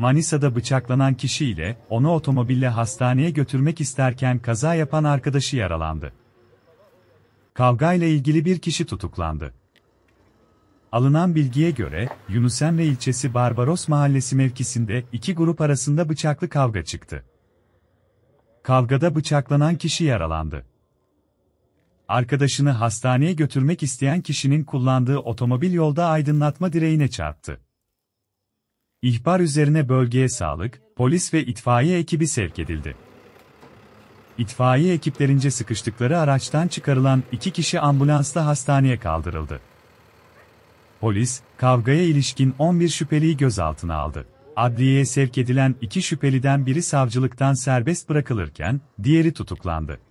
Manisa'da bıçaklanan kişi ile onu otomobille hastaneye götürmek isterken kaza yapan arkadaşı yaralandı. Kavgayla ilgili bir kişi tutuklandı. Alınan bilgiye göre, Yunus Emre ilçesi Barbaros Mahallesi mevkisinde iki grup arasında bıçaklı kavga çıktı. Kavgada bıçaklanan kişi yaralandı. Arkadaşını hastaneye götürmek isteyen kişinin kullandığı otomobil yolda aydınlatma direğine çarptı. İhbar üzerine bölgeye sağlık, polis ve itfaiye ekibi sevk edildi. İtfaiye ekiplerince sıkıştıkları araçtan çıkarılan iki kişi ambulansla hastaneye kaldırıldı. Polis, kavgaya ilişkin 11 şüpheliyi gözaltına aldı. Adliyeye sevk edilen iki şüpheliden biri savcılıktan serbest bırakılırken, diğeri tutuklandı.